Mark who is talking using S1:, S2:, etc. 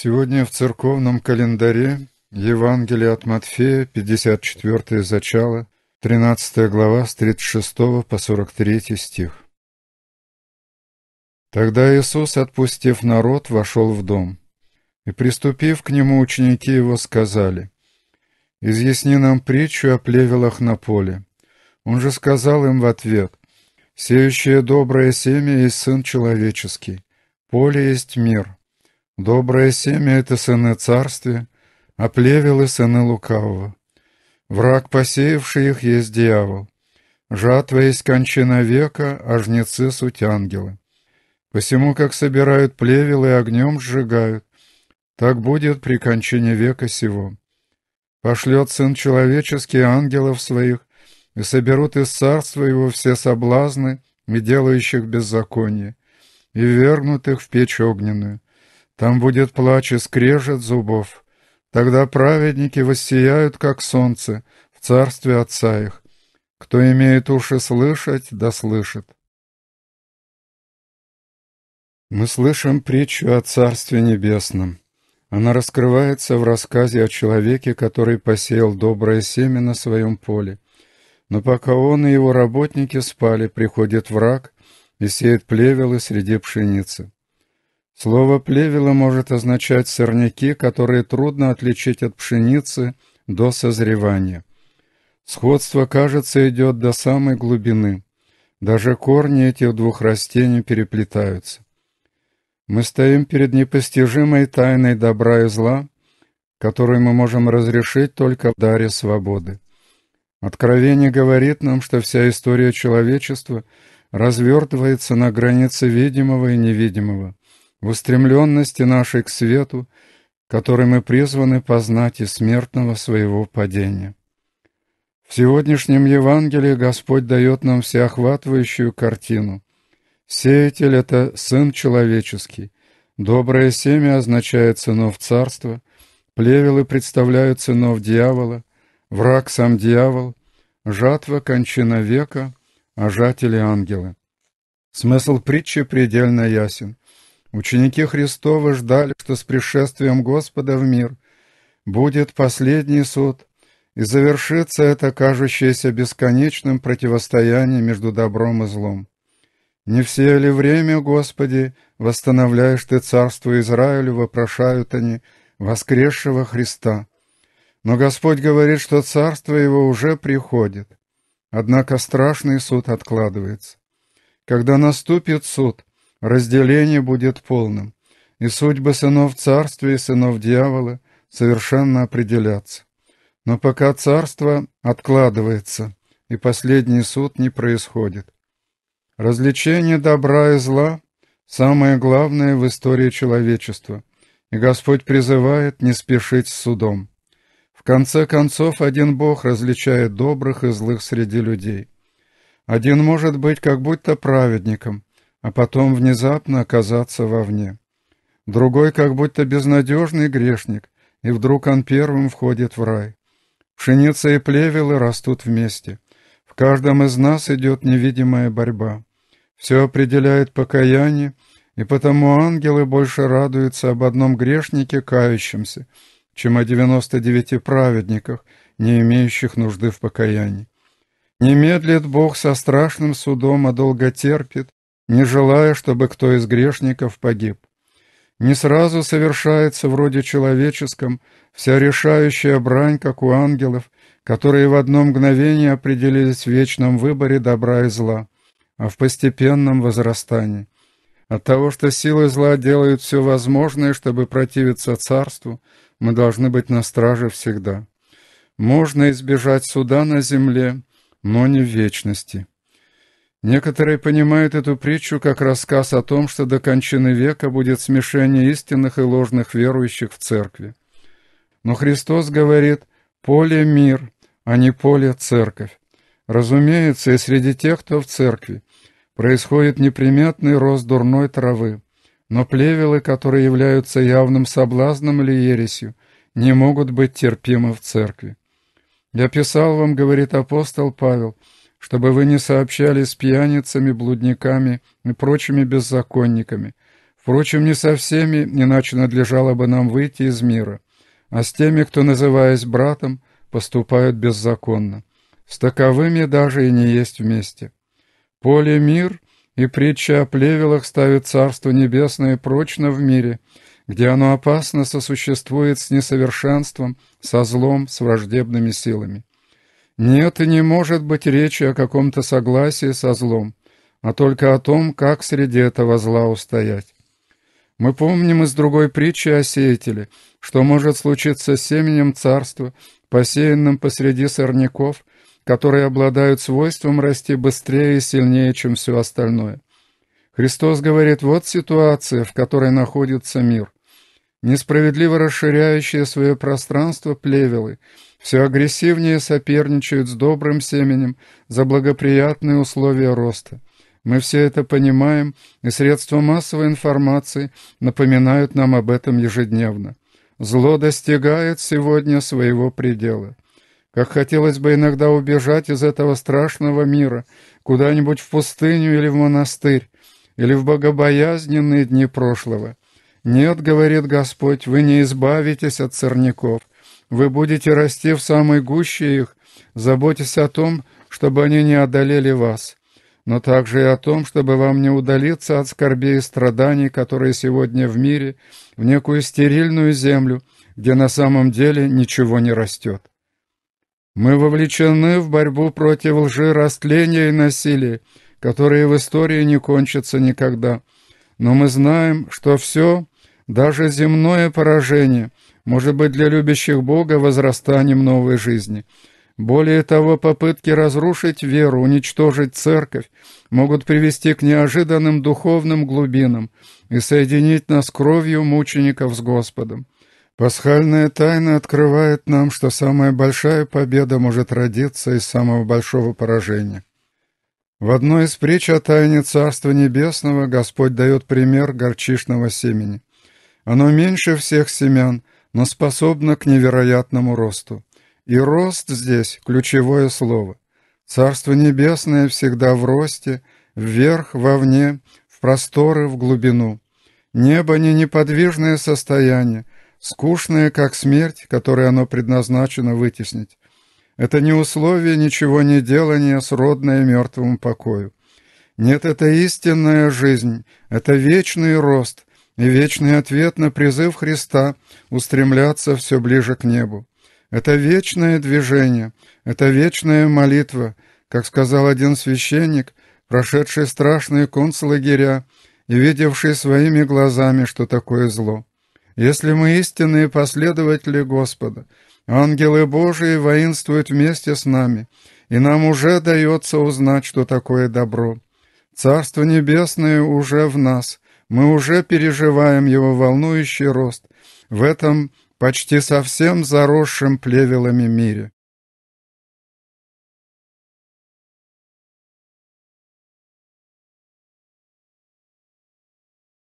S1: Сегодня в церковном календаре Евангелие от Матфея, 54 зачало, 13 глава, с 36 по 43 стих. Тогда Иисус, отпустив народ, вошел в дом. И, приступив к нему, ученики его сказали, «Изъясни нам притчу о плевелах на поле». Он же сказал им в ответ, «Сеющее доброе семя есть Сын Человеческий, поле есть мир». Доброе семя — это сыны царствия, а плевелы — сыны лукавого. Враг, посеявший их, есть дьявол. Жатва есть кончина века, а жнецы — суть ангелы. Посему, как собирают плевелы огнем сжигают, так будет при кончине века сего. Пошлет Сын Человеческий ангелов своих, и соберут из царства его все соблазны и делающих беззаконие, и вернут их в печь огненную там будет плач и скрежет зубов. Тогда праведники воссияют, как солнце, в царстве Отца их. Кто имеет уши слышать, да слышит. Мы слышим притчу о Царстве Небесном. Она раскрывается в рассказе о человеке, который посеял доброе семя на своем поле. Но пока он и его работники спали, приходит враг и сеет плевелы среди пшеницы. Слово «плевело» может означать сорняки, которые трудно отличить от пшеницы до созревания. Сходство, кажется, идет до самой глубины. Даже корни этих двух растений переплетаются. Мы стоим перед непостижимой тайной добра и зла, которую мы можем разрешить только в даре свободы. Откровение говорит нам, что вся история человечества развертывается на границе видимого и невидимого – в устремленности нашей к свету, который мы призваны познать и смертного своего падения. В сегодняшнем Евангелии Господь дает нам всеохватывающую картину. Сеятель — это Сын Человеческий. Доброе семя означает сынов царства, плевелы представляют сынов дьявола, враг сам дьявол, жатва — кончина века, а жатели — ангелы. Смысл притчи предельно ясен. Ученики Христова ждали, что с пришествием Господа в мир будет последний суд, и завершится это кажущееся бесконечным противостояние между добром и злом. Не все ли время, Господи, восстановляешь Ты царство Израилю, вопрошают они, воскресшего Христа? Но Господь говорит, что царство Его уже приходит. Однако страшный суд откладывается. Когда наступит суд, разделение будет полным, и судьбы сынов царствия и сынов дьявола совершенно определятся. Но пока царство откладывается, и последний суд не происходит. Развлечение добра и зла – самое главное в истории человечества, и Господь призывает не спешить с судом. В конце концов, один Бог различает добрых и злых среди людей. Один может быть как будто праведником – а потом внезапно оказаться вовне. Другой как будто безнадежный грешник, и вдруг он первым входит в рай. Пшеница и плевелы растут вместе. В каждом из нас идет невидимая борьба. Все определяет покаяние, и потому ангелы больше радуются об одном грешнике, кающемся, чем о девяносто девяти праведниках, не имеющих нужды в покаянии. Не медлит Бог со страшным судом, а долго терпит, не желая, чтобы кто из грешников погиб. Не сразу совершается вроде человеческом вся решающая брань, как у ангелов, которые в одно мгновение определились в вечном выборе добра и зла, а в постепенном возрастании. От того, что силы зла делают все возможное, чтобы противиться царству, мы должны быть на страже всегда. Можно избежать суда на земле, но не в вечности. Некоторые понимают эту притчу как рассказ о том, что до кончины века будет смешение истинных и ложных верующих в церкви. Но Христос говорит «поле – мир, а не поле – церковь». Разумеется, и среди тех, кто в церкви, происходит неприметный рост дурной травы, но плевелы, которые являются явным соблазном или ересью, не могут быть терпимы в церкви. «Я писал вам, — говорит апостол Павел, — чтобы вы не сообщали с пьяницами, блудниками и прочими беззаконниками. Впрочем, не со всеми, иначе надлежало бы нам выйти из мира, а с теми, кто, называясь братом, поступают беззаконно. С таковыми даже и не есть вместе. Поле мир и притча о плевелах ставит Царство Небесное прочно в мире, где оно опасно сосуществует с несовершенством, со злом, с враждебными силами. Нет и не может быть речи о каком-то согласии со злом, а только о том, как среди этого зла устоять. Мы помним из другой притчи о сеятеле, что может случиться с семенем царства, посеянным посреди сорняков, которые обладают свойством расти быстрее и сильнее, чем все остальное. Христос говорит, вот ситуация, в которой находится мир несправедливо расширяющие свое пространство плевелы, все агрессивнее соперничают с добрым семенем за благоприятные условия роста. Мы все это понимаем, и средства массовой информации напоминают нам об этом ежедневно. Зло достигает сегодня своего предела. Как хотелось бы иногда убежать из этого страшного мира, куда-нибудь в пустыню или в монастырь, или в богобоязненные дни прошлого. «Нет, — говорит Господь, — вы не избавитесь от сорняков. Вы будете расти в самой гуще их, Заботьтесь о том, чтобы они не одолели вас, но также и о том, чтобы вам не удалиться от скорбей и страданий, которые сегодня в мире, в некую стерильную землю, где на самом деле ничего не растет. Мы вовлечены в борьбу против лжи, растления и насилия, которые в истории не кончатся никогда. Но мы знаем, что все даже земное поражение может быть для любящих Бога возрастанием новой жизни. Более того, попытки разрушить веру, уничтожить церковь могут привести к неожиданным духовным глубинам и соединить нас кровью мучеников с Господом. Пасхальная тайна открывает нам, что самая большая победа может родиться из самого большого поражения. В одной из притч о тайне Царства Небесного Господь дает пример горчишного семени. Оно меньше всех семян, но способно к невероятному росту. И рост здесь – ключевое слово. Царство Небесное всегда в росте, вверх, вовне, в просторы, в глубину. Небо не неподвижное состояние, скучное, как смерть, которое оно предназначено вытеснить. Это не условие ничего не делания, сродное мертвому покою. Нет, это истинная жизнь, это вечный рост, и вечный ответ на призыв Христа устремляться все ближе к небу. Это вечное движение, это вечная молитва, как сказал один священник, прошедший страшные концлагеря и видевший своими глазами, что такое зло. Если мы истинные последователи Господа, ангелы Божии воинствуют вместе с нами, и нам уже дается узнать, что такое добро. Царство Небесное уже в нас — мы уже переживаем его волнующий рост в этом почти совсем заросшем плевелами мире.